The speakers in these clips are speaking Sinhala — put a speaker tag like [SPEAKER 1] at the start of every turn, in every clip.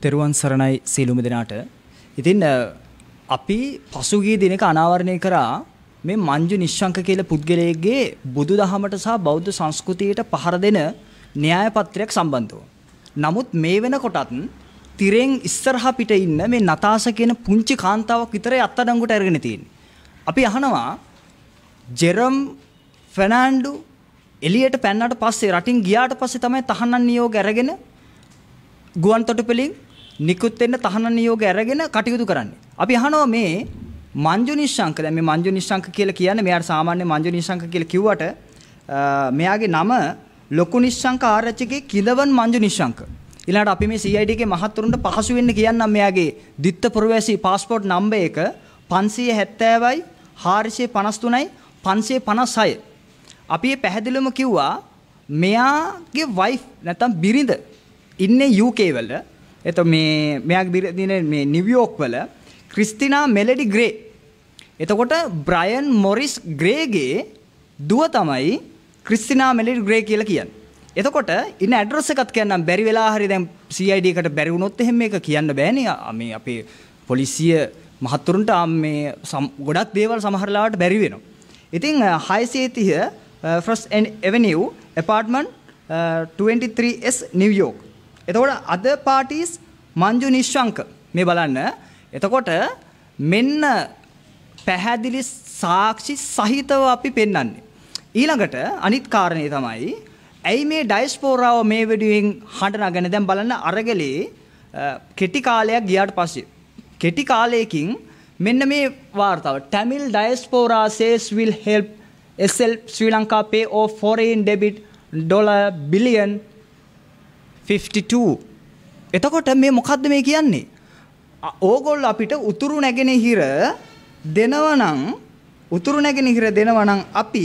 [SPEAKER 1] තෙරුවන් සරණයි සීලුම දෙනාට. ඉතින් අපි පසුගිය දිනක අනාවරණය කරා මේ මංජු නිශ්ශංක කියලා පුද්ගලයෙක්ගේ බුදු දහමට සහ බෞද්ධ සංස්කෘතියට පහර දෙන න්‍යායපත්‍රයක් සම්බන්ධව. නමුත් මේ වෙනකොටත් තිරෙන් ඉස්සරහා පිට ඉන්න මේ නතාස කියන පුංචි කාන්තාවක් විතරයි අත්අඩංගුවට අරගෙන තියෙන්නේ. අපි අහනවා ජෙරම් ෆර්නාන්ඩෝ එලියට පැන්නට පස්සේ රටින් ගියාට පස්සේ තමයි තහනම් නියෝග අරගෙන ගුවන් තොටුපළින් නිකුත් වෙන්න තහනම් නියෝග අරගෙන කටයුතු කරන්නේ. අපි අහනවා මේ මංජු නිශ්ශංක දැන් මේ මංජු නිශ්ශංක කියලා කියන්නේ මෙයාට සාමාන්‍ය මංජු නිශ්ශංක කියලා කිව්වට මෙයාගේ නම ලොකු නිශ්ශංක ආරච්චිගේ කිදවන් මංජු නිශ්ශංක. ඊළඟට අපි මේ CID ගේ මහත්වරුන්ට පහසු වෙන්න කියන්නම් මෙයාගේ ද්විත්ව ප්‍රවේශී પાස්පෝර්ට් නම්බර් එක 570යි 453යි 556. අපි මේ පැහැදිලිවම කිව්වා මෙයාගේ wife නැත්තම් බිරිඳ ඉන්නේ UK වල එතො මේ මෙයක් බිරදින මේ නිවියෝක් වල ක්‍රිස්තිනා මෙලඩි ග්‍රේ. එතකොට බ්‍රයන් මොරිස් ග්‍රේගේ දුව තමයි ක්‍රිස්තිනා මෙලඩි ග්‍රේ කියලා කියන්නේ. එතකොට ඉන්න ඇඩ්‍රස් එකත් කියන්නම් බැරි වෙලා හරි දැන් CID එකට බැරි වුණොත් එහෙම මේක කියන්න බෑනේ. මේ අපේ පොලිසිය මහත්තුරුන්ට මේ ගොඩක් දේවල් සමහරලාවට බැරි වෙනවා. ඉතින් 630 First Avenue apartment uh, 23S New York එතකොට other parties මංජු නිශ්ශංක මේ බලන්න. එතකොට මෙන්න පැහැදිලි සාක්ෂි සහිතව අපි පෙන්වන්නේ. ඊළඟට අනිත් කාරණේ තමයි ඇයි මේ ඩයස්පෝරාව මේ වෙඩියෙන් හඬ නගන්නේ දැන් බලන්න අරගලේ කෙටි කාලයක් ගියාට පස්සේ කෙටි කාලයකින් මෙන්න මේ වාර්තාව Tamil diaspora says will help SL Sri Lanka pay off foreign debit dollar billion 52 එතකොට මේ මොකද්ද මේ කියන්නේ ඕගොල්ල අපිට උතුරු නැගෙනහිර දෙනවනම් උතුරු නැගෙනහිර දෙනවනම් අපි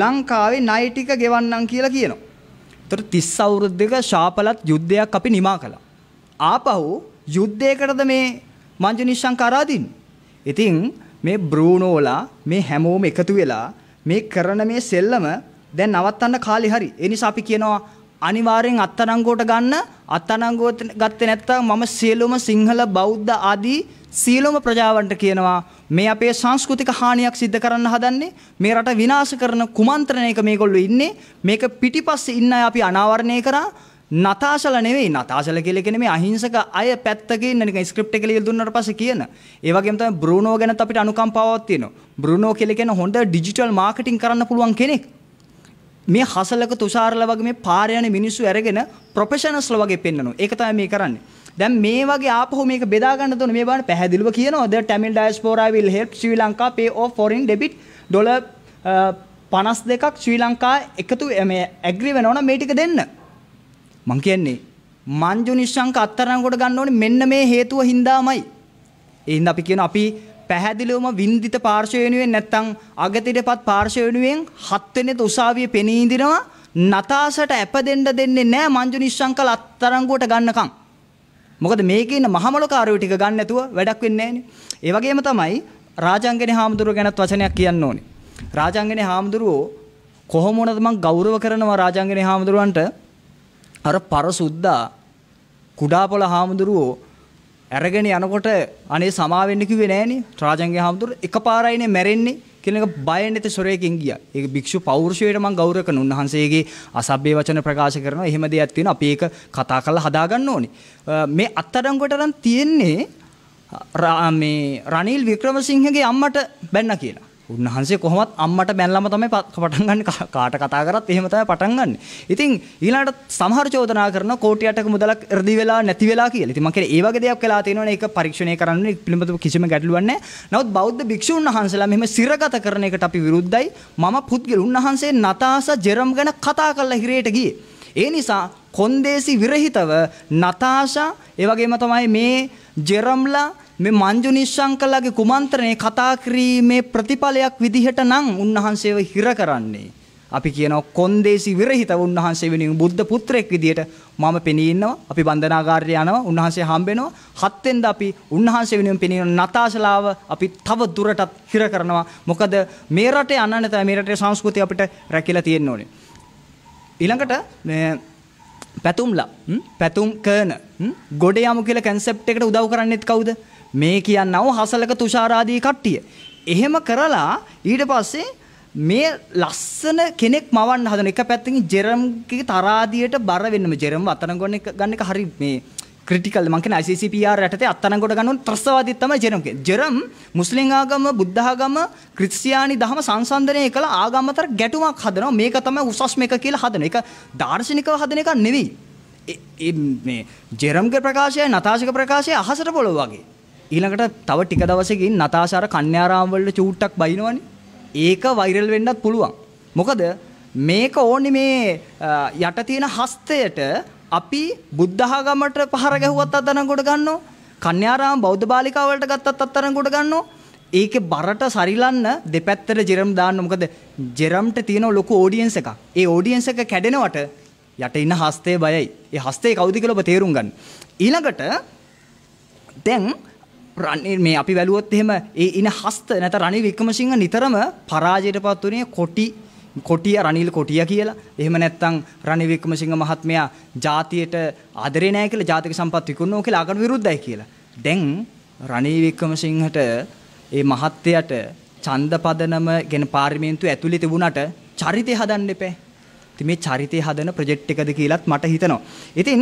[SPEAKER 1] ලංකාවේ ණය ටික ගෙවන්නම් කියලා කියනවා. ඒතර 30 අවුරුද්දක ශාපලත් යුද්ධයක් අපි නිමා කළා. ආපහු යුද්ධයකටද මේ මංජු නිශ්ශංකා රාදින්නේ. ඉතින් මේ බ්‍රූනෝලා මේ හැමෝම එකතු වෙලා මේ කරන මේ සෙල්ලම දැන් නවත්තන්න කාලේ හරි. ඒ නිසා අපි කියනවා අනිවාර්යෙන් අත්අඩංගුවට ගන්න අත්අඩංගුවට ගත්තේ නැත්නම් මම සියලුම සිංහල බෞද්ධ ආදී සියලුම ප්‍රජාවන්ට කියනවා මේ අපේ සංස්කෘතික හානියක් සිද්ධ කරන්න හදන්නේ මේ රට විනාශ කරන කුමන්ත්‍රණයක මේගොල්ලෝ ඉන්නේ මේක පිටිපස්සේ ඉන්න අය අපි අනාවරණය කරා නතාශල නෙවෙයි නතාශල කියලා කියන්නේ මේ අහිංසක අය පැත්තක ඉන්න නිකන් ස්ක්‍රිප්ට් එක ලියලා දුන්නාට පස්සේ කියන. ඒ වගේම තමයි බ්‍රූනෝ ගැනත් අපිට අනුකම්පාවක් තියෙනවා. බ්‍රූනෝ කියලා කියන හොඳ ඩිජිටල් මාකටිං කරන්න පුළුවන් කෙනෙක්. මේ හසලක තුෂාරල වගේ මේ පාර යන මිනිස්සු අරගෙන ප්‍රොෆෙෂනල්ස්ල වගේ පෙන්නනවා. ඒක තමයි මේ කරන්නේ. දැන් මේ වගේ ආපහු මේක බෙදා ගන්න තෝරන මේ බලන්න පැහැදිලිව කියනවා the Tamil diaspora will help Sri Lanka pay off foreign debit dollar 52ක් ශ්‍රී ලංකා එකතු මේ ඇග්‍රී වෙනවනම් මේ ටික දෙන්න. මං කියන්නේ මංජු නිශ්ශංක අත්තරන් කොට ගන්න ඕනේ මෙන්න මේ හේතුව හින්දාමයි. ඒ හින්දා අපි කියන අපි පැහැදිලිවම වින්දිත පාර්ශව වෙනුවෙන් නැත්නම් අගතිරපත් පාර්ශව වෙනුවෙන් හත් වෙනිද උසාවියේ පෙනී ඉඳිනවා නතාසට ඇපදෙන්න දෙන්නේ නැහැ මංජු නිශ්ශංකල අත්තරංගුවට ගන්නකම්. මොකද මේකේ ඉන්න මහමලකාරයෝ ටික ගන්න නැතුව වැඩක් වෙන්නේ නැහනේ. තමයි රාජාංගනේ හාමුදුරුව ගැනත් වචනයක් කියන්න ඕනේ. රාජාංගනේ හාමුදුරුවෝ කොහොම වුණත් මං ගෞරව කරනවා රාජාංගනේ හාමුදුරුවන්ට අර පරසුද්දා කුඩාපොළ හාමුදුරුවෝ ඇරගෙන යනකොට අනේ සමාවෙන්න කිව්වේ නෑනේ රාජන්ගේ හාමුදුර එකපාරයිනේ මැරෙන්නේ කියන එක බයෙන් නැති සොරයකින් ගියා. ඒක භික්ෂු පෞරුෂයට මම ගෞරව කරන උන්වහන්සේගේ අසභ්‍ය වචන ප්‍රකාශ කරනවා. එහෙම දෙයක් තියෙනවා. අපි ඒක කතා කරලා හදාගන්න ඕනේ. මේ අත්අඩංගුවට නම් තියෙන්නේ මේ රනිල් වික්‍රමසිංහගේ අම්මට බැන්න කියලා. උන්වහන්සේ කොහොමත් අම්මට බැනලම තමයි පටන් ගන්න කාට කතා කරත් එහෙම තමයි පටන් ගන්න. ඉතින් ඊළඟට සමහර චෝදනා කරන කෝටි 8ක මුදලක් එරදි වෙලා නැති වෙලා කියලා. ඉතින් මම කියන්නේ ඒ වගේ දෙයක් වෙලා තියෙනවනේ ඒක පරීක්ෂණය කරන්න පිළිබඳව කිසිම ගැටලුවක් නැහැ. නමුත් බෞද්ධ භික්ෂුන් වහන්සේලා මෙහෙම සිරගත කරන එකට අපි විරුද්ධයි. මම පුද්ගල උන්වහන්සේ නතාසා ජෙරම් ගැන කතා කරලා හිරේට ගියේ. ඒ නිසා කොන්දේසි විරහිතව නතාෂා ඒ වගේම තමයි මේ ජෙරම්ලා මේ මංජු නිශ්ශංකලගේ කුමන්ත්‍රණේ කතා කිරීමේ ප්‍රතිඵලයක් විදිහට නම් උන්වහන්සේව හිර කරන්නේ. අපි කියනවා කොන්දේසි විරහිත උන්වහන්සේ වෙනුවෙන් බුද්ධ පුත්‍රයෙක් විදියට මම පෙනී ඉන්නවා. අපි බන්ධනාගාරයට යනවා. උන්වහන්සේ හම්බෙනවා. හත් වෙනිද අපි උන්වහන්සේ වෙනුවෙන් පෙනී ඉන්න නතාශලාව අපි තව දුරටත් හිර කරනවා. මොකද මේ රටේ අනන්‍යතාවය මේ රටේ සංස්කෘතිය අපිට රැකිලා තියෙන්න ඕනේ. ඊළඟට මේ පැතුම්ලා පැතුම් කර්න ගොඩ යමු කියලා කන්සෙප්ට් එකට උදව් කරන්නේත් කවුද? මේ කියන්නව හසලක තුෂාරාදී කට්ටිය. එහෙම කරලා ඊට පස්සේ මේ ලස්සන කෙනෙක් මවන්න හදන එක පැත්තකින් ජෙරම්ගේ තරාදියට බර වෙන්නම ජෙරම් අතනගොන්න එක ගන්න එක හරි මේ ක්‍රටිකල් මංකන ICCPR යටතේ අත්තනගොඩ ගන්න ත්‍රස්වාදී තමයි ජෙරම් කියන්නේ. ජෙරම් මුස්ලිම් ආගම, බුද්ධ ආගම, ක්‍රිස්තියානි දහම සංසන්දනය කළ ආගම් අතර ගැටුමක් හදනවා. මේක තමයි උසස් මේක කියලා හදන එක. දාර්ශනිකව හදන එක නෙවෙයි. මේ ජෙරම්ගේ ප්‍රකාශය, නතාෂගේ ප්‍රකාශය අහසට පොළොව වගේ. ඊළඟට තව ටික දවසකින් නතාශාර කන්‍යාරාම වල චූට්ටක් බයිනවනේ. ඒක වෛරල් වෙන්නත් පුළුවන්. මොකද මේක ඕනේ මේ යට තියෙන හස්තයට අපි බුද්ධහගමට පහර ගැහුවත් අත්අඩංගුවට ගන්නවා. කන්‍යාරාම බෞද්ධ බාලිකාවලට ගත්තත් අත්අඩංගුවට ගන්නවා. ඒකේ බරට සරිලන්න දෙපැත්තට ජෙරම් දාන්න. මොකද ජෙරම්ට තියෙන ලොකු ඔඩියන්ස් එකක්. ඒ ඔඩියන්ස් එක කැඩෙනවට යට ඉන්න හස්තය බයයි. ඒ හස්තේ කවුද කියලා ඔබ තේරුම් ගන්න. ඊළඟට දැන් රනිල් මේ අපි වැළුවොත් එහෙම ඒ ඉන හස්ත නැත රනිල් වික්‍රමසිංහ නිතරම පරාජයටපත් වුණේ කොටි කොටිය රනිල් කොටිය කියලා. එහෙම නැත්නම් රනිල් වික්‍රමසිංහ මහත්මයා ජාතියට ආදරේ නැහැ කියලා ජාතික සම්පත් විකුණනවා කියලා අගන විරුද්ධයි කියලා. දැන් රනිල් වික්‍රමසිංහට ඒ මහත්යට ඡන්ද පදනම ගැන පාර්ලිමේන්තුව ඇතුලේ තිබුණාට චරිතය හදන්න එපෑ. ඉතින් මේ චරිතය හදන ප්‍රොජෙක්ට් එකද කියලාත් මට හිතෙනවා. ඉතින්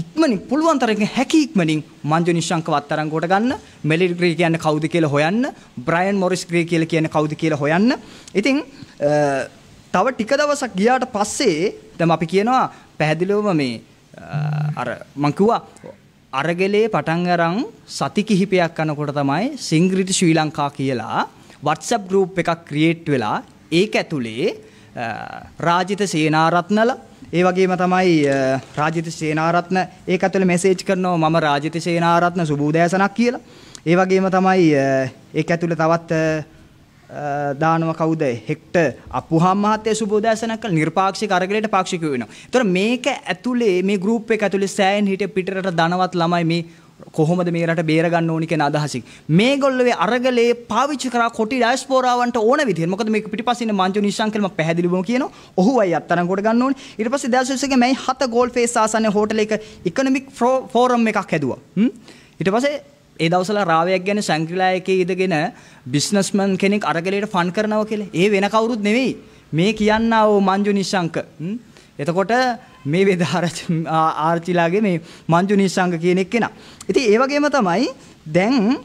[SPEAKER 1] ඉක්මනින් පුළුවන් තරම් හැකි ඉක්මනින් මංජු නිශ්ශංක වත්තරංගුවට ගන්න, මෙලි ග්‍රී කියන්නේ කවුද කියලා හොයන්න, බ්‍රයන් මොරිස් ග්‍රී කියලා කියන්නේ කවුද කියලා හොයන්න. ඉතින් තව ටික දවසක් ගියාට පස්සේ දැන් අපි කියනවා පැහැදිලිවම මේ අර මං කිව්වා අරගලේ පටන් අරන් සති කිහිපයක් යනකොට තමයි සිංග්‍රිටි ශ්‍රී ලංකා කියලා WhatsApp group එකක් create වෙලා ඒක ඇතුලේ රාජිත සේනාරත්නල ඒ වගේම තමයි රාජිත සේනාරත්න ඒක ඇතුළේ මෙසේජ් කරනවා මම රාජිත සේනාරත්න සුබෝදෑසනක් කියලා. ඒ වගේම තමයි ඒක ඇතුළේ තවත් දානව කවුද හෙක්ට අපහම් මහත්තය සුබෝදෑසනක් කළ නිර්පාක්ෂික අරගලයට පාක්ෂික වෙනවා. ඒතර මේක ඇතුලේ මේ ගෲප් එක ඇතුලේ සෑයන් හිටිය පිටරට ධනවත් ළමයි මේ කොහොමද මේ රට බේරගන්න ඕනි කියන අදහසින් මේගොල්ලෝ අරගලේ පාවිච්චි කරා කොටි ඩයස්පෝරාවන්ට ඕන විදිහට මොකද මේක පිටිපස්සේ ඉන්න මන්ජු නිශාංකල්ම පැහැදිලිවම කියනවා ඔහු අය අත්තරංගුවට ගන්න ඕනි ඊට පස්සේ 2021 මේ හත ගෝල් ෆේස් ආසන්න හෝටල් එක ඉකොනොමික් ෆෝරම් එකක් හැදුවා ඊට පස්සේ ඒ දවසල රාවයක් ගැන සංක්‍රලායක ඉදගෙන බිස්නස්මන් කෙනෙක් අරගලයට ෆන් කරනව කියලා ඒ වෙන කවුරුත් නෙවෙයි මේ කියන්න ඕ මන්ජු නිශාංක එතකොට මේ වේද ආර්චිලාගේ මේ මංජු නිස්සංග කියන එක කෙනා. ඉතින් ඒ වගේම තමයි දැන්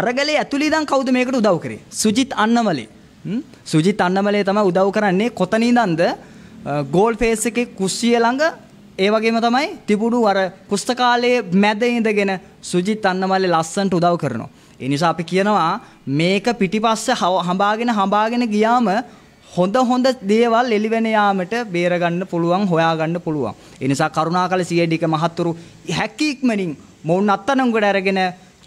[SPEAKER 1] අරගලේ ඇතුළේ ඉඳන් කවුද මේකට උදව් කරේ? සුජිත් අන්නමලේ. සුජිත් අන්නමලේ තමයි උදව් කරන්නේ කොතන ඉඳන්ද ගෝල් ෆේස් එකේ කුස්සිය ළඟ ඒ වගේම තමයි තිබුණු අර පුස්තකාලයේ මැද ඉඳගෙන සුජිත් අන්නමලේ ලස්සන්ට උදව් කරනවා. ඒ නිසා අපි කියනවා මේක පිටිපස්ස හඹාගෙන හඹාගෙන ගියාම හොඳ හොඳ දේවල් එළිවෙන යාමට බේරගන්න පුළුවන් හොයාගන්න පුළුවන්. ඒ නිසා කරුණාකර සීඩික මහත්තුරු හැකි ඉක්මනින් මොවුන් අත්අඩංගුවට අරගෙන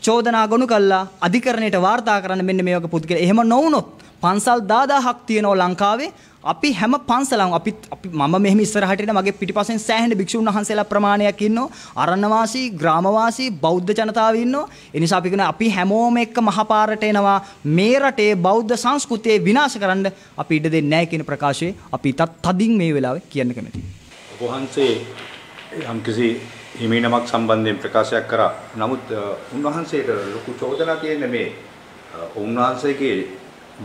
[SPEAKER 1] චෝදනා ගොනු කළා අධිකරණයට වාර්තා කරන්න මෙන්න මේ වගේ පුද්ගලයා. එහෙම නොවුනොත් පන්සල් 10000ක් තියෙනවා ලංකාවේ අපි හැම පන්සලම අපි අපි මම මෙහෙම ඉස්සරහට එන මගේ පිටිපස්සෙන් සෑහෙන භික්ෂුන් වහන්සේලා ප්‍රමාණයක් ඉන්නවා අරණවාසී ග්‍රාමවාසී බෞද්ධ ජනතාව ඉන්නවා ඒ නිසා අපි කියන අපි හැමෝම එක්ක මහපාරට එනවා මේ රටේ බෞද්ධ සංස්කෘතිය විනාශ කරන්න අපි ඉඩ දෙන්නේ නැහැ කියන ප්‍රකාශය අපි තත් තදින් මේ වෙලාවේ කියන්න කැමතියි.
[SPEAKER 2] වහන්සේ යම්කිසි හිමිනමක් සම්බන්ධයෙන් ප්‍රකාශයක් කරා. නමුත් උන්වහන්සේට ලොකු චෝදනා තියෙන්නේ මේ උන්වහන්සේගේ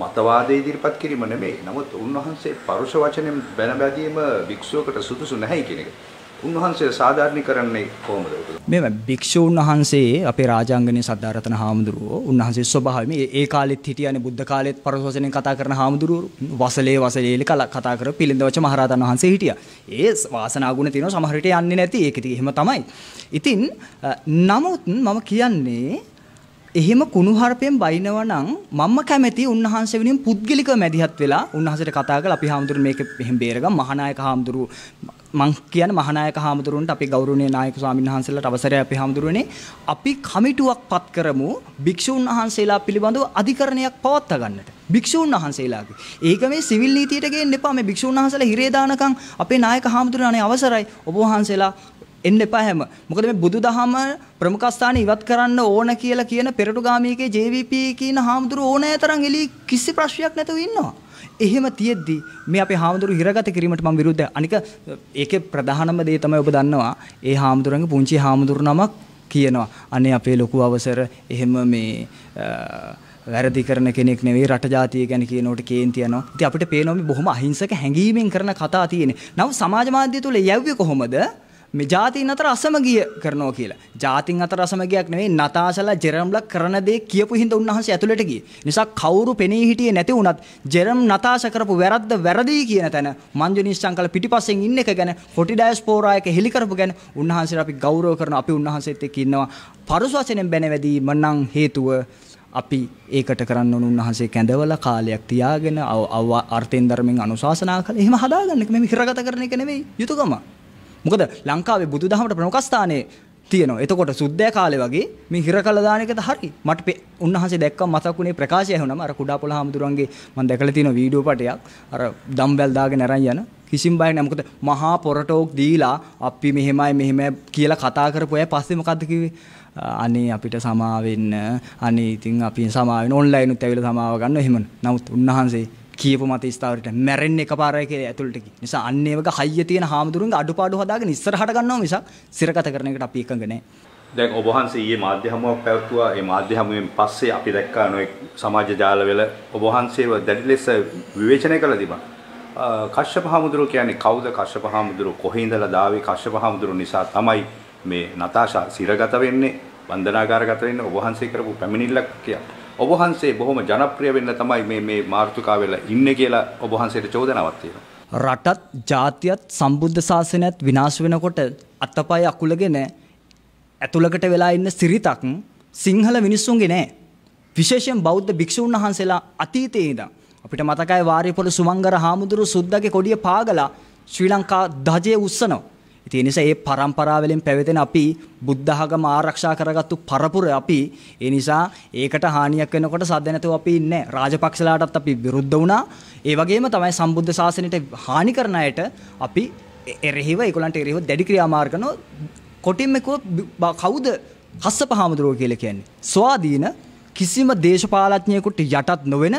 [SPEAKER 2] මතවාදය ඉදිරිපත් කිරීම නෙමෙයි. නමුත් උන්වහන්සේ පරුෂ වචනෙන් බැන බැදීම භික්ෂුවකට සුදුසු නැහැ කියන එක. උන්වහන්සේ සාධාරණීකරණේ කොහොමද?
[SPEAKER 1] මේ භික්ෂුන් වහන්සේ අපේ රාජාංගනේ සද්ධාරතන හාමුදුරුවෝ උන්වහන්සේ ස්වභාවය මේ ඒ කාලෙත් හිටියානේ බුද්ධ කාලෙත් පරසවසනෙන් කතා කරන හාමුදුරුවෝ වසලේ වසලේලි කතා කර පිළිඳවච මහරහතන් වහන්සේ හිටියා. ඒ වාසනා ගුණ තියෙනවා සමහර විට යන්නේ නැති ඒක ඉතින් එහෙම තමයි. ඉතින් නමුත් මම කියන්නේ එහෙම කුණුහරුපෙන් බයිනවා නම් මම කැමති උන්වහන්සේ වෙනුවෙන් පුද්ගලිකව මැදිහත් වෙලා උන්වහන්සේට කතා කරලා අපි හාමුදුරුවෝ මේක එහෙම බේරගම් මහානායක හාමුදුරුවෝ මං කියන මහානායක හාමුදුරුවන්ට අපේ ගෞරවනීය නායක ස්වාමීන් වහන්සේලාට අවසරය අපි හාමුදුරුවනේ අපි කමිටුවක් පත් කරමු භික්ෂුන් වහන්සේලා පිළිබඳව අධිකරණයක් පවත්වා ගන්නට භික්ෂුන් වහන්සේලාගේ ඒක මේ සිවිල් නීතියට ගේන්න එපා මේ භික්ෂුන් වහන්සේලා හිරේ දානකම් අපේ නායක හාමුදුරුවනේ අවසරයි ඔබ වහන්සේලා එන්න එපා හැම. මොකද මේ බුදුදහම ප්‍රමුඛස්ථාන ඉවත් කරන්න ඕන කියලා කියන පෙරටුගාමීකේ JVP කියන හාමුදුරුවෝ ඕනෑ තරම් එළි කිසි ප්‍රශ්නයක් නැතුව ඉන්නවා. එහෙම තියෙද්දි මේ අපේ හාමුදුරු හිරගත කිරීමට මම විරුද්ධයි. අනික ඒකේ ප්‍රධානම දේ තමයි ඔබ දන්නවා. ඒ හාමුදුරන්ගේ පුංචි හාමුදුරු නමක් කියනවා. අනේ අපේ ලොකු අවසර එහෙම මේ වැරදි කරන කෙනෙක් නෙවෙයි රට ජාතිය ගැන කියනකොට කේන්ති යනවා. ඉතින් අපිට පේනවා මේ බොහොම අහිංසක හැඟීමෙන් කරන කතා තියෙන්නේ. නමුත් සමාජ මාධ්‍ය තුල යැව්වේ කොහොමද? මේ ජාතීන් අතර අසමගිය කරනවා කියලා. ජාතින් අතර අසමගියක් නෙවෙයි නතාෂලා ජෙරම්ලා කරන දේ කියපු හින්දා උන්වහන්සේ ඇතුළට ගියේ. නිසා කවුරු පෙනී හිටියේ නැති වුණත් ජෙරම් නතාෂ කරපු වැරද්ද වැරදි කියන තැන මංජුනි සංකල පිටිපස්සෙන් ඉන්න එක ගැන කොටි ඩයස්පෝරා එක හෙලි කරපු ගැන උන්වහන්සේට අපි ගෞරව කරන අපි උන්වහන්සේත් එක්ක ඉන්නවා. පරුස වශයෙන් බැනවැදීම නම් හේතුව අපි ඒකට කරන්න ඕන උන්වහන්සේ කැඳවල කාලයක් තියාගෙන අර්ථයෙන් ධර්මයෙන් අනුශාසනා කළා. එහෙම හදාගන්න එක මෙහෙම හිරගත කරන එක නෙවෙයි යුතුයකම. මොකද ලංකාවේ බුදුදහමට ප්‍රමුඛ ස්ථානයේ තියෙනවා. එතකොට සුද්දෑ කාලේ වගේ මේ හිර කළ දාන එකද හරි. මට උන්වහන්සේ දැක්කම මතක් වුණේ ප්‍රකාශය ඇහුණාම අර කුඩා පොළ හාමුදුරන්ගේ මම දැකලා තියෙන වීඩියෝ පටයක් අර දම්බැල් දාගෙන අරන් යන කිසිම බයක් නැහැ. මොකද මහා පොරටෝක් දීලා අපි මෙහෙමයි මෙහෙමයි කියලා කතා කරපු අය පස්සේ මොකද්ද කිව්වේ? අනේ අපිට සමා වෙන්න. අනේ ඉතින් අපි සමා වෙන්න ඔන්ලයින් උත් ඇවිල්ලා සමාව ගන්න එහෙමනේ. නමුත් උන්වහන්සේ කියපු මත ස්ථාවරයට මැරෙන්න එකපාරයි කියලා ඇතුළට ගිය. නිසා අන්න ඒ වගේ හයිය තියෙන හාමුදුරුවන්ගේ අඩුපාඩු හදාගෙන ඉස්සරහට ගන්නවා මිසක් සිරගත කරන එකට අපි එකඟ නැහැ.
[SPEAKER 2] දැන් ඔබ වහන්සේ ඊයේ මාධ්‍ය හමුවක් පැවැත්වුවා. ඒ මාධ්‍ය හමුවෙන් පස්සේ අපි දැක්කා නොයෙක් සමාජ ජාලවල ඔබ වහන්සේව දැඩි ලෙස විවේචනය කළ තිබා. කශ්‍යප හාමුදුරුවෝ කියන්නේ කවුද? කශ්‍යප හාමුදුරුවෝ කොහේ ඉඳලා දාවේ? කශ්‍යප හාමුදුරුවෝ නිසා තමයි මේ නතාෂා සිරගත වෙන්නේ, වන්දනාගාරගත වෙන්නේ ඔබ වහන්සේ කරපු පැමිණිල්ලක් කියලා. ඔබ වහන්සේ බොහොම ජනප්‍රිය වෙන්න තමයි මේ මේ මාතෘකාව වෙලා ඉන්නේ කියලා ඔබ වහන්සේට චෝදනාවක් තියෙනවා.
[SPEAKER 1] රටත් ජාතියත් සම්බුද්ධ ශාසනයත් විනාශ වෙනකොට අත්තපය අකුලගෙන ඇතුළකට වෙලා ඉන්න සිරිතක් සිංහල මිනිස්සුන්ගේ නෑ. විශේෂයෙන් බෞද්ධ භික්ෂූන් වහන්සේලා අතීතයේ ඉඳන් අපිට මතකයි වාරිපොළ සුමංගර හාමුදුරු සුද්දගේ කොඩිය පාගලා ශ්‍රී ලංකා ධජයේ උස්සනවා. ඒ නිසා මේ પરම්පරාවලින් පැවතෙන අපි බුද්ධ학ම ආරක්ෂා කරගත්තු පරපුර අපි ඒ නිසා ඒකට හානියක් වෙනකොට සද්ද නැතුව අපි ඉන්නේ රාජපක්ෂලාටත් අපි විරුද්ධ වුණා. ඒ වගේම තමයි සම්බුද්ධ ශාසනයට හානි කරන අයට අපි එරෙහිව ඒගොල්ලන්ට එරෙහිව දැඩි ක්‍රියාමාර්ග කරන කොටින්ම කවුද හස්සප හාමුදුරුවෝ කියලා කියන්නේ. ස්වාධීන කිසිම දේශපාලඥයෙකුට යටත් නොවන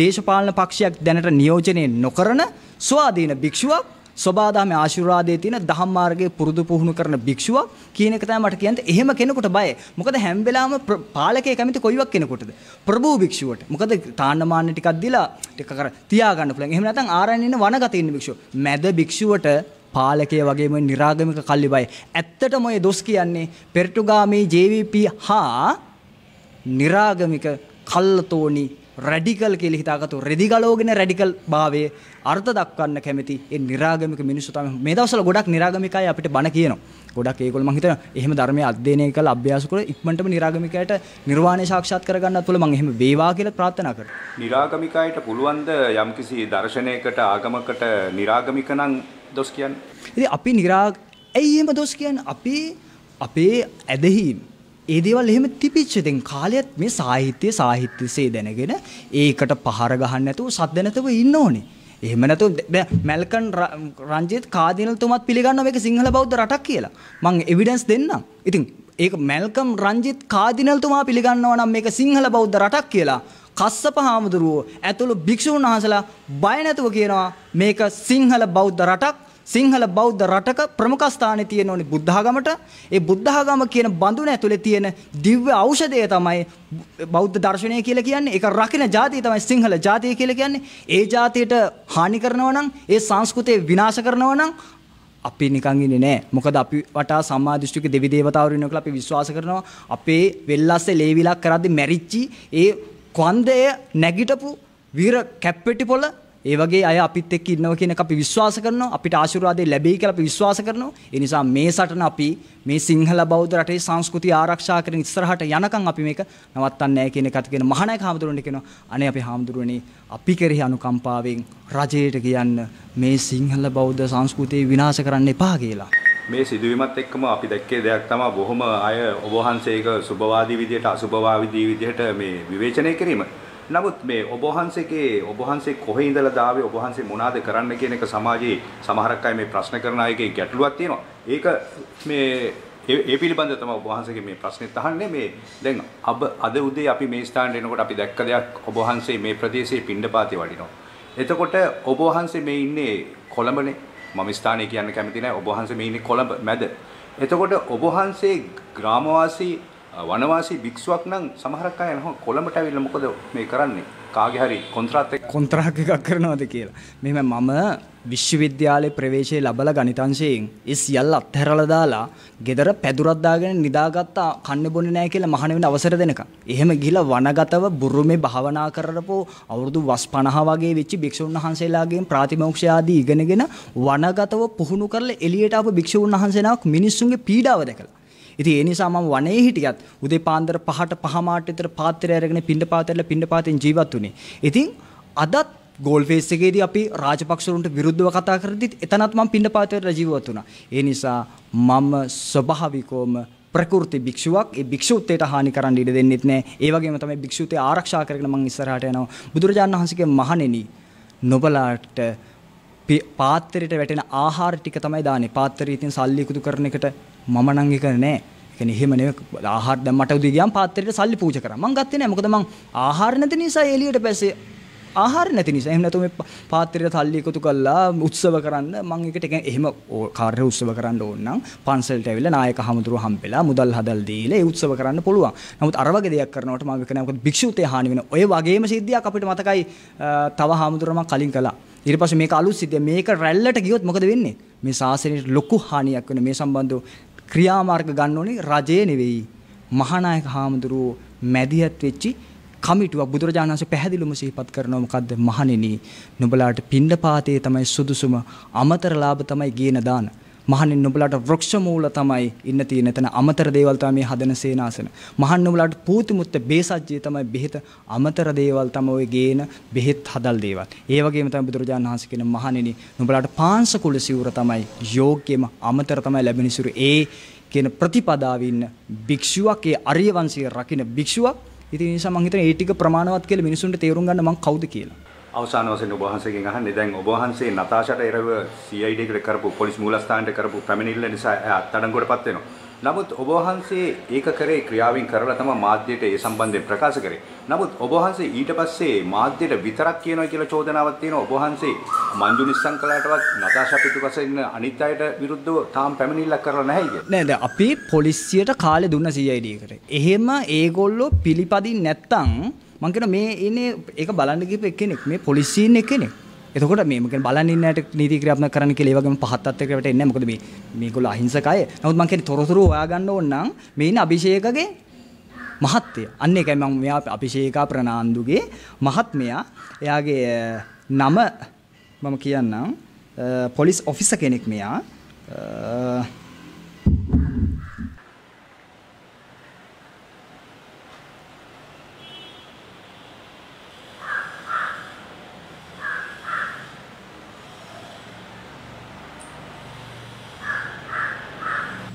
[SPEAKER 1] දේශපාලන පක්ෂයක් දැනට නියෝජනය නොකරන ස්වාධීන භික්ෂුවක් සබාදාමේ ආශිර්වාදයේ තියෙන දහම් මාර්ගයේ පුරුදු පුහුණු කරන භික්ෂුව කියන එක තමයි මට කියන්නේ එහෙම කෙනෙකුට බයයි. මොකද හැම වෙලාවම පාලකේ කැමති කොයිවක් කෙනෙකුටද? ප්‍රභූ භික්ෂුවට. මොකද තාන්නමාන්න ටිකක් දීලා ටික කර තියාගන්න පුළුවන්. එහෙම නැත්නම් ආරණ්‍ය ඉන්න වනගත ඉන්න භික්ෂුව. මැද භික්ෂුවට පාලකය වගේම නිරාගමික කල්ලිබයි. ඇත්තටම ඔය දොස් කියන්නේ පෙරටුගාමී JVP හා නිරාගමික කල්ලතෝනි රැඩිකල් කියලා හිතාගත්තු රෙදිගලෝගෙන රැඩිකල් භාවය අර්ථ දක්වන්න කැමති ඒ නිරාගමික මිනිස්සු තමයි මේ දවස්වල ගොඩක් නිරාගමිකයි අපිට බණ කියනවා ගොඩක් ඒගොල්ලෝ මං හිතනවා එහෙම ධර්මයේ අධ්‍යයනය කරලා අභ්‍යාස කරලා ඉක්මනටම නිරාගමිකයට නිර්වාණය සාක්ෂාත් කරගන්නත් තුල මං එහෙම වේවා කියලා ප්‍රාර්ථනා කරනවා
[SPEAKER 2] නිරාගමිකයට පුළුවන්ද යම්කිසි දර්ශනයකට ආගමකට නිරාගමික නම් දොස් කියන්නේ
[SPEAKER 1] ඉතින් අපි නිරා ඇයි එහෙම දොස් කියන්නේ අපි අපේ ඇදහිීම් ඒ දේවල් එහෙම තිබිච්ච දැන් කාලයත් මේ සාහිත්‍ය සාහිත්‍යසේ දැනගෙන ඒකට පහර ගහන්න නැතුව සද්ද නැතුව ඉන්න ඕනේ. එහෙම නැතුව මැල්කන් රංජිත් කාදිනල්තුමත් පිළිගන්නවා මේක සිංහල බෞද්ධ රටක් කියලා. මම එවිඩන්ස් දෙන්නම්. ඉතින් ඒක මැල්කම් රංජිත් කාදිනල්තුමා පිළිගන්නවා නම් මේක සිංහල බෞද්ධ රටක් කියලා. කස්සප හාමුදුරුවෝ ඇතුළු භික්ෂුන් වහන්සලා බය නැතුව කියනවා මේක සිංහල බෞද්ධ රටක් සිංහල බෞද්ධ රටක ප්‍රමුඛස්ථානයේ තියෙන ඕනි බුද්ධඝමට ඒ බුද්ධඝම කියන බඳුන ඇතුලේ තියෙන දිව්‍ය ඖෂධය තමයි බෞද්ධ දර්ශනය කියලා කියන්නේ ඒක රකින්න જાතිය තමයි සිංහල જાතිය කියලා කියන්නේ ඒ જાතියට හානි කරනවා නම් ඒ සංස්කෘතිය විනාශ කරනවා නම් අපි නිකන් ඉන්නේ නැහැ. මොකද අපි වටා සම්මාදිෂ්ටික දෙවි දේවතාවරු ඉන්නවා කියලා අපි විශ්වාස කරනවා. අපේ වෙල්ලස්සේ ලේවිලක් කරද්දි මැරිච්චි ඒ කොන්දේ නැගිටපු වීර කැප්පෙටි පොළ ඒ වගේ අය අපිත් එක්ක ඉන්නවා කියන එක අපි විශ්වාස කරනවා අපිට ආශිර්වාදේ ලැබෙයි කියලා අපි විශ්වාස කරනවා ඒ නිසා මේ සටන අපි මේ සිංහල බෞද්ධ රටේ සංස්කෘතිය ආරක්ෂා කරගෙන ඉස්සරහට යනකම් අපි මේක නවත්තන්නේ නැහැ කියන එකත් කියන මහානායක හාමුදුරුවන්ට කියනවා අනේ අපි හාමුදුරුවනේ අපි කෙරෙහි අනුකම්පාවෙන් රජයට කියන්න මේ සිංහල බෞද්ධ සංස්කෘතිය විනාශ කරන්න එපා කියලා
[SPEAKER 2] මේ සිදුවීමත් එක්කම අපි දැක්කේ දෙයක් තමයි බොහොම අය ඔබ වහන්සේක සුබවාදී විදියට අසුබවාදී විදියට මේ විවේචනය කිරීම නමුත් මේ ඔබ වහන්සේගේ ඔබ වහන්සේ කොහේ ඉඳලා දාවේ ඔබ වහන්සේ මොනවාද කරන්න කියන එක සමාජයේ සමහරක් අය මේ ප්‍රශ්න කරන අයගේ ගැටලුවක් තියෙනවා. ඒක මේ ඒ පිළිබඳව තමයි ඔබ වහන්සේගේ මේ ප්‍රශ්නේ තහන්නේ මේ දැන් අබ අද උදේ අපි මේ ස්ථානට එනකොට අපි දැක්ක දෙයක් ඔබ වහන්සේ මේ ප්‍රදේශයේ පිණ්ඩපාතේ වඩිනවා. එතකොට ඔබ වහන්සේ මේ ඉන්නේ කොළඹනේ. මම ස්ථානය කියන්න කැමති නැහැ. ඔබ වහන්සේ මේ ඉන්නේ කොළඹ මැද. එතකොට ඔබ වහන්සේ ග්‍රාමවාසී වනවාසී භික්ෂුවක් නම් සමහරක් අය එනවා කොළඹට ඇවිල්ලා මොකද මේ කරන්නේ? කාගේ හරි කොන්ත්‍රාත් එක
[SPEAKER 1] කොන්ත්‍රාත් එකක් කරනවද කියලා. මෙහෙම මම විශ්වවිද්‍යාලේ ප්‍රවේශය ලැබලා ගණිතංශයෙන් ඒ සියල්ල අත්හැරලා දාලා ගෙදර පැදුරක් දාගෙන නිදාගත්ත කන්නේ බොන්නේ නැහැ කියලා මහණ වෙන අවසර දෙනකම්. එහෙම ගිහිලා වනගතව බුරුමේ භාවනා කරරපෝ අවුරුදු 50 වගේ වෙච්ච භික්ෂුන් වහන්සේලාගෙන් ප්‍රාතිමෝක්ෂ ආදී ඉගෙනගෙන වනගතව පුහුණු කරලා එළියට ආපු භික්ෂුන් වහන්සේනාවක් මිනිස්සුන්ගේ පීඩාව දැකලා ඉතින් ඒ නිසා මම වනයේ හිටියත් උදේ පාන්දර 5ට 5මාට විතර පාත්‍රය අරගෙන පිණ්ඩපාතයල පිණ්ඩපාතෙන් ජීවත් වුණේ. ඉතින් අදත් ගෝල් ෆේස් එකේදී අපි රාජපක්ෂවරුන්ට විරුද්ධව කතා කරද්දිත් එතනත් මම පිණ්ඩපාතයට ජීවත් වුණා. ඒ නිසා මම ස්වභාවිකවම ප්‍රකෘති භික්ෂුවක් ඒ භික්ෂුත්වයට හානි කරන්න ඉඩ දෙන්නෙත් නෑ. ඒ වගේම තමයි භික්ෂුත්වය ආරක්ෂා කරගෙන මම ඉස්සරහට යනවා. බුදුරජාණන් වහන්සේගේ මහණෙනි නොබලාට පාත්‍රයට වැටෙන ආහාර ටික තමයි දාන්නේ. පාත්‍රය ඉතින් සල්ලි එකතු කරන එකට මම නම් ඒක නෑ. කියන්නේ එහෙම නෙවෙයි ආහාර දැන් මට උදේ ගියාම පාත්‍රයට සල්ලි පූජා කරා. මං ගත්තේ නෑ. මොකද මං ආහාර නැති නිසා එළියට පැසේ ආහාර නැති නිසා එහෙම නැතු මේ පාත්‍රයට සල්ලි එකතු කරලා උත්සව කරන්න මං ඒකට එහෙම කාර්ය උත්සව කරන්න ඕන නම් පන්සලට ඇවිල්ලා නායක හමුදුරුව හම්බෙලා මුදල් හදල් දීලා ඒ උත්සව කරන්න පුළුවන්. නමුත් අර වගේ දෙයක් කරනකොට මම කියන්නේ මොකද භික්ෂුතේ හානි වෙන. ඔය වගේම සිද්ධියක් අපිට මතකයි තව හමුදුරුව මං කලින් කළා. ඊට පස්සේ මේක අලුත් සිද්ධිය. මේක රැල්ලට ගියොත් මොකද වෙන්නේ? මේ ශාසනයට ලොකු හානියක් වෙන මේ සම්බන්ධව ක්‍රියාමාර්ග ගන්න ඕනේ රජය නෙවෙයි. මහානායක හාමුදුරුවෝ මැදිහත් වෙච්චි කමිටුව බුදුරජාණන් වහන්සේ පැහැදිලිවම සිහිපත් කරනවා මොකද්ද මහණෙනි නුඹලාට පින්ඩපාතයේ තමයි සුදුසුම අමතර ලාභ තමයි ගේන දාන මහන්නේ නුඹලාට වෘක්ෂ මූල තමයි ඉන්න තියෙන. එතන අමතර දේවල් තමයි මේ හදන සේනාසන. මහන් නුඹලාට පූති මුත්ත බේසජ්ජිය තමයි බෙහෙත අමතර දේවල් තමයි ඔය ගේන බෙහෙත් හදල් දේවල්. ඒ වගේම තමයි බුදුරජාණන් වහන්සේ කියන මහණෙනි නුඹලාට පාංශ කුල සිවුර තමයි යෝග්‍යම අමතර තමයි ලැබෙන සිවුර. ඒ කියන ප්‍රතිපදාවේ ඉන්න භික්ෂුවක් ඒ අරිය වංශයේ රකින්න භික්ෂුවක් ඉතින් ඒ නිසා මම හිතන්නේ ඒ ටික ප්‍රමාණවත් කියලා මිනිසුන්ට තේරුම් ගන්න මම කවුද කියලා
[SPEAKER 2] අවසාන වශයෙන් ඔබ වහන්සේගෙන් අහන්නේ දැන් ඔබ වහන්සේ නතාෂාට එරව CID එකට කරපු පොලිස් මූලස්ථානයට කරපු පැමිණිල්ල නිසා අත්අඩංගුවටපත් වෙනවා. නමුත් ඔබ වහන්සේ ඒක කරේ ක්‍රියාවෙන් කරලා තමයි මාධ්‍යයට ඒ සම්බන්ධයෙන් ප්‍රකාශ කරේ. නමුත් ඔබ වහන්සේ ඊට පස්සේ මාධ්‍යයට විතරක් කියනවා කියලා චෝදනාවක් තියෙනවා. ඔබ වහන්සේ මන්ජු නිස්සංකලාටවත් නතාෂා පිටුපස ඉන්න අනිත් අයට විරුද්ධව තාම පැමිණිල්ලක් කරලා නැහැ කියන්නේ.
[SPEAKER 1] නෑ දැන් අපි පොලිසියට කාලේ දුන්න CID එකට. එහෙම ඒගොල්ලෝ පිළිපදින් නැත්තම් මං කියන මේ ඉන්නේ ඒක බලන්න ගිහපු එක්කෙනෙක් මේ පොලිසියෙන් එක්කෙනෙක්. එතකොට මේ මම කියන්නේ බලන් ඉන්න ඇට නීති ක්‍රියාත්මක කරන්න කියලා ඒ වගේම පහත් තත්ත්වයකට එන්නේ මොකද මේ මේගොල්ලෝ අහිංසකයි. නමුත් මම කියන්නේ තොරතුරු හොයා ගන්න ඕන නම් මේ ඉන්න අභිෂේකගේ මහත්ය. අන්න ඒකයි මම මෙයා අභිෂේකා ප්‍රනාන්දුගේ මහත්මයා. එයාගේ නම මම කියන්නම් පොලිස් ඔෆිසර් කෙනෙක් මෙයා.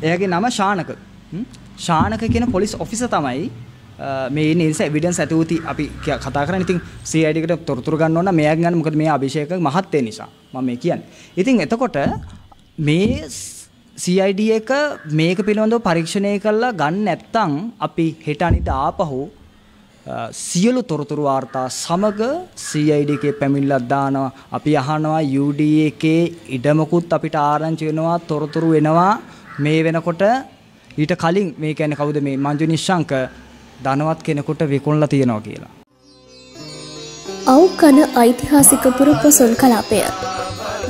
[SPEAKER 1] එයාගේ නම ශානක. ශානක කියන පොලිස් ඔෆිසර් තමයි මේ නිල්ස එවිඩන්ස් ඇති වූති අපි කතා කරන්නේ. ඉතින් CID එකට තොරතුරු ගන්න ඕන මෙයා ගන්න මොකද මේ අභිෂේක මහත්තය නිසා මම මේ කියන්නේ. ඉතින් එතකොට මේ CID එක මේක පිළිබඳව පරීක්ෂණය කරලා ගන්න නැත්නම් අපි හෙට අනිදා ආපහු සියලු තොරතුරු වාර්තා සමග CID එකේ පැමිණිලක් දානවා. අපි අහනවා UDA එකේ ඉඩමකුත් අපිට ආරංචි වෙනවා තොරතුරු වෙනවා. මේ වෙනකොට ඊට කලින් මේ කියන්නේ කවුද මේ මංජු නිශ්ශංක ධනවත් කෙනෙකුට විකුණලා තියනවා කියලා.
[SPEAKER 3] අවකන ඓතිහාසික පුර පොසොන් කලාපය.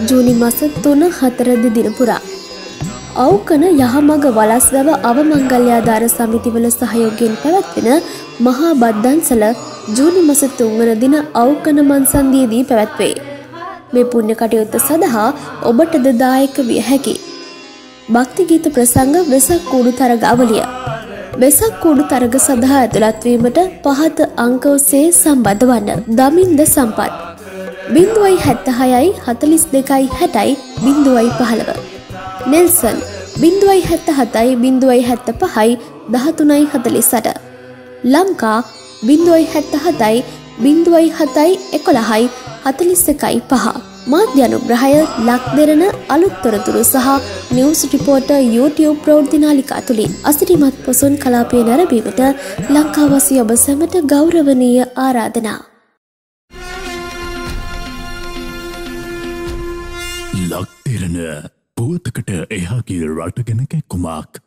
[SPEAKER 3] ජූනි මස 3 4 දින පුරා අවකන යහමඟ වලස්ගව අවමංගල්‍යාධාර සමිතිවල සහයෝගයෙන් පැවැත්වෙන මහා බද්දන්සල ජූනි මස 3 වන දින අවකන මන්සන්දියේදී පැවැත්වේ. මේ පුණ්‍ය කටයුත්ත සඳහා ඔබටද දායක විය හැකියි. භක්තිගීත ප්‍රසංග වෙසක් කූඩු තරග අවලිය. වෙසක් කූඩු තරග සඳහා ඇතුළත්වීමට පහත අංක ඔස්සේ සම්බන්ධ වන්න දමින්ද සම්පත්. බිින්දුවයි හැත්තහයයි හතලිස් දෙකයි හැටයි බිින්දුවයි පහළව. නෙල්සන් බිින්දුවයි හැත්ත හතයි බිින්දුවයි හැත්ත පහයි දහතුනයි හතලිසට. ලංකා බිින්දුවයි හැත්ත හතයි බිින්දුවයි හතයි එකොළහයි හතලිස්සකයි පහා. මාධ්‍යනුග්‍රහය ලක්දෙරන අලුත්තොරතුරු සහ නිවස් රිපෝට YouTube ප්‍රෞද්ධනාලිකා තුළින් අසිරිමත් පොසුන් කලාපය නැරබීමට ලංකාවසි ඔබ සැමට ගෞරවනීය ආරාධනා.
[SPEAKER 2] ලක්තෙරණ පුවතකට එහාගේ රටගෙනක කුමක්.